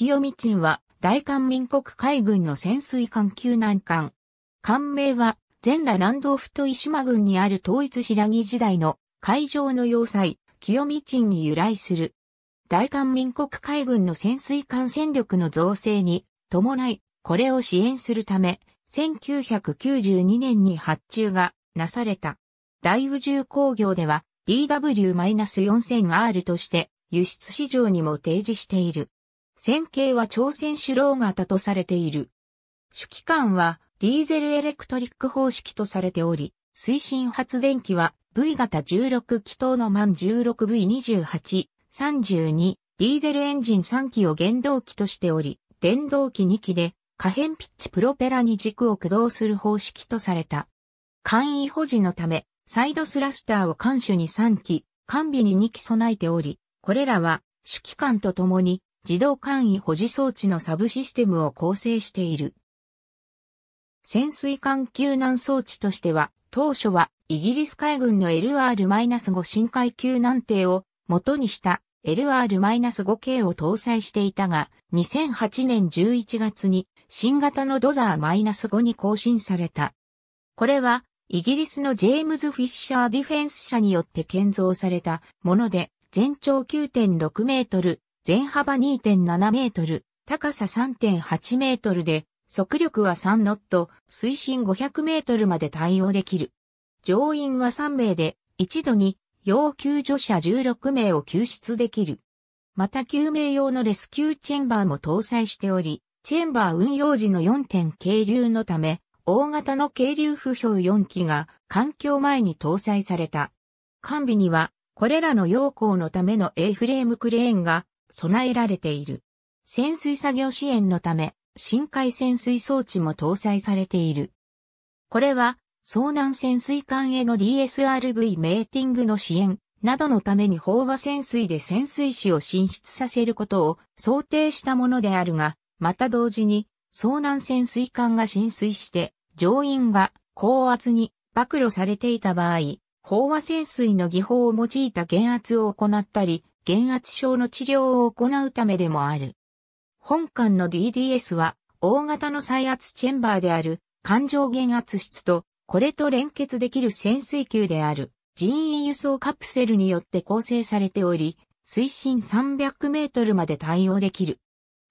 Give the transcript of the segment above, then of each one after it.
清見鎮は大韓民国海軍の潜水艦救難艦。艦名は全羅南道府と石島郡にある統一白木時代の海上の要塞、清見鎮に由来する。大韓民国海軍の潜水艦戦力の造成に伴い、これを支援するため、1992年に発注がなされた。大宇宙工業では DW-4000R として輸出市場にも提示している。線形は朝鮮主郎型とされている。主機関はディーゼルエレクトリック方式とされており、推進発電機は V 型16気筒の満 16V28、32、ディーゼルエンジン3機を原動機としており、電動機2機で可変ピッチプロペラに軸を駆動する方式とされた。簡易保持のため、サイドスラスターを艦首に3機、艦尾に2機備えており、これらは主機関とともに自動簡易保持装置のサブシステムを構成している。潜水艦救難装置としては、当初はイギリス海軍の LR-5 深海救難艇を元にした LR-5K を搭載していたが、2008年11月に新型のドザー -5 に更新された。これは、イギリスのジェームズ・フィッシャー・ディフェンス社によって建造されたもので、全長9.6メートル、全幅2.7メートル、高さ3.8メートルで、速力は3ノット、水深500メートルまで対応できる。乗員は3名で、一度に要救助者16名を救出できる。また救命用のレスキューチェンバーも搭載しており、チェンバー運用時の4点軽流のため、大型の軽流不標4機が環境前に搭載された。完備には、これらの要項のための A フレームクレーンが備えられている。潜水作業支援のため、深海潜水装置も搭載されている。これは、遭難潜水艦への DSRV メーティングの支援などのために飽和潜水で潜水士を進出させることを想定したものであるが、また同時に遭難潜水艦が浸水して乗員が高圧に暴露されていた場合、飽和潜水の技法を用いた減圧を行ったり、減圧症の治療を行うためでもある。本館の DDS は、大型の再圧チェンバーである、環状減圧室と、これと連結できる潜水球である、人員輸送カプセルによって構成されており、水深300メートルまで対応できる。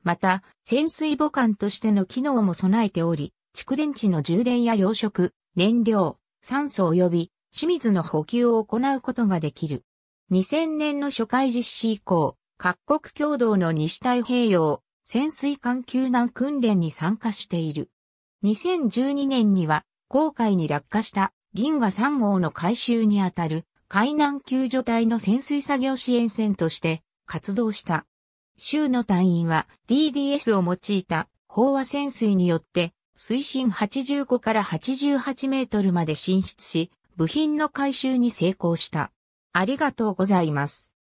また、潜水母艦としての機能も備えており、蓄電池の充電や養殖、燃料、酸素及び清水の補給を行うことができる。2000年の初回実施以降、各国共同の西太平洋潜水艦救難訓練に参加している。2012年には、航海に落下した銀河3号の回収にあたる海難救助隊の潜水作業支援船として活動した。州の隊員は DDS を用いた飽和潜水によって水深85から88メートルまで進出し、部品の回収に成功した。ありがとうございます。